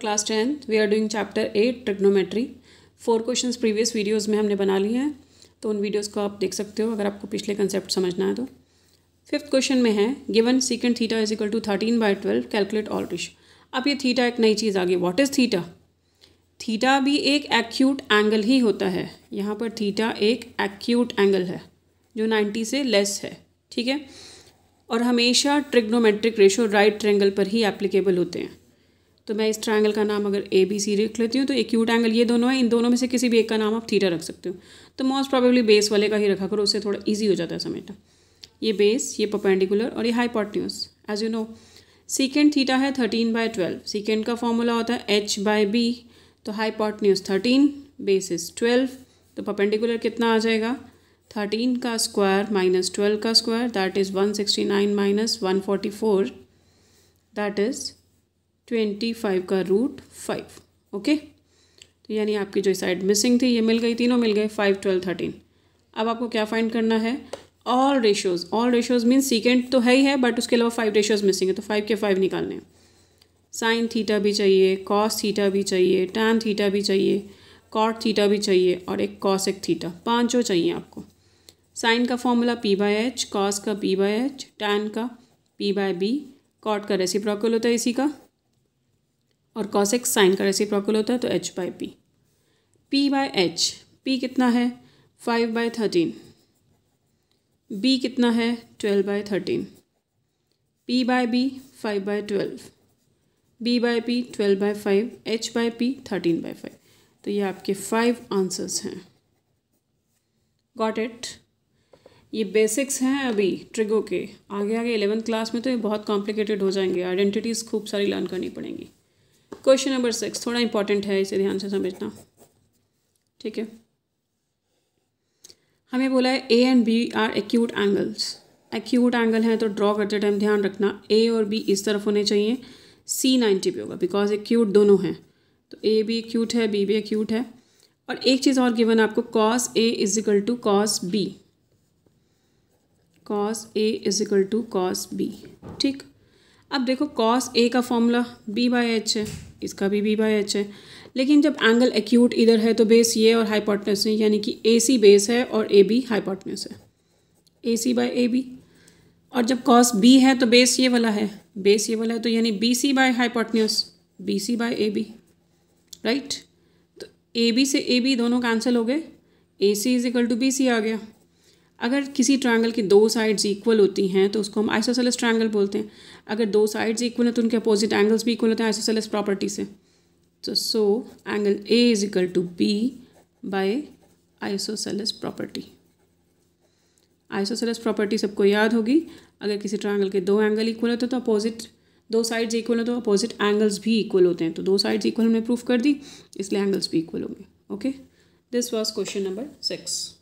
class tenth we are doing chapter eight trigonometry four questions previous videos में हमने बना लिए हैं तो उन वीडियोस को आप देख सकते हो अगर आपको पिछले कंसेप्ट समझना है तो फिफ्थ क्वेश्चन में है given secant theta is equal to thirteen by twelve calculate all ratios अब ये थीटा एक नई चीज़ आ गई वॉट इज़ थीटा थीटा भी एक एक्यूट एंगल ही होता है यहाँ पर थीटा एक एक्यूट एंगल है जो नाइन्टी से लेस है ठीक है और हमेशा ट्रिग्नोमेट्रिक रेशो राइट ट्रेंगल पर ही एप्लीकेबल होते हैं तो मैं इस ट्राइंगल का नाम अगर ए बी सी रख लेती हूँ तो एक्यूट एंगल ये दोनों है इन दोनों में से किसी भी एक का नाम आप थीटा रख सकते हो तो मोस्ट प्रॉबेबली बेस वाले का ही रखा करो उससे थोड़ा ईजी हो जाता है समेटा ये बेस ये पपेंडिकुलर और ये hypotenuse as you know secant theta है थर्टीन बाय ट्वेल्व सीकेंड का फॉर्मूला होता है एच बाय बी तो हाईपोटन्यूस थर्टीन बेसिस ट्वेल्व तो पपेंडिकुलर कितना आ जाएगा थर्टीन का स्क्वायर माइनस ट्वेल्व का square that is one sixty nine minus one forty four that is twenty five का रूट फाइव ओके तो यानी आपकी जो साइड मिसिंग थी ये मिल गई तीनों मिल गए फाइव ट्वेल्व थर्टीन अब आपको क्या फाइंड करना है all ratios all ratios mean secant तो है ही है बट उसके अलावा फाइव रेशियोज़ मिसिंग है तो फाइव के फाइव निकालने हैं साइन थीटा भी चाहिए कॉस थीटा भी चाहिए टैन थीटा भी चाहिए कॉट थीटा भी चाहिए और एक कॉस एक थीटा पाँचों चाहिए आपको साइन का formula P by H cos का पी बाय एच टैन का पी बाय बी कॉट का रेसिप्रोकल होता है इसी का और कॉस एक्स साइन का रेसिप्रोकल होता है तो H by P P by H P कितना है फाइव बाय थर्टीन बी कितना है twelve by thirteen P by B five by twelve B by P twelve by five H by P thirteen by five तो ये आपके five answers हैं got it ये basics हैं अभी ट्रिगो के आगे आगे एलेवंथ क्लास में तो ये बहुत कॉम्प्लिकेटेड हो जाएंगे आइडेंटिटीज़ खूब सारी लर्न करनी पड़ेंगी क्वेश्चन नंबर सिक्स थोड़ा इंपॉर्टेंट है इसे ध्यान से समझना ठीक है हमें बोला है A and B are acute angles acute angle है तो ड्रॉ करते टाइम ध्यान रखना ए और बी इस तरफ होने चाहिए सी नाइन्टी पे होगा बिकॉज एक्यूट दोनों हैं तो ए भी एक्यूट है बी भी एक्यूट है और एक चीज़ और गिवन आपको cos A is equal to cos B cos A is equal to cos B ठीक अब देखो कॉस ए का फॉर्मूला बी बाई एच है इसका भी बी बाई एच है लेकिन जब एंगल एक्यूट इधर है तो बेस ये और हाइपोटनस है यानी कि ए सी बेस है और ए बी हाइपोटनस है ए सी बाय ए बी और जब कॉस बी है तो बेस ये वाला है बेस ये वाला है तो यानी B C by hypotenuse B C by A B right तो ए बी से ए बी दोनों कैंसिल हो गए A C is equal to B C आ गया अगर किसी ट्रायंगल की दो साइड्स इक्वल होती हैं तो उसको हम आइसोसेलस ट्रायंगल बोलते हैं अगर दो साइड्स इक्वल हैं तो उनके अपोजिट एंगल्स भी इक्वल होते हैं आइसोसेलस प्रॉपर्टी से तो so angle A is equal to B by isosceles property isosceles property सबको याद होगी अगर किसी ट्रायंगल के दो एंगल इक्वल होते हैं तो अपोजिट दो साइड्स इक्वल होते हैं तो अपोजिट एंगल्स भी इक्वल होते हैं तो दो साइड्स इक्वल हमने प्रूफ कर दी इसलिए एंगल्स भी इक्वल होंगे okay this was question number six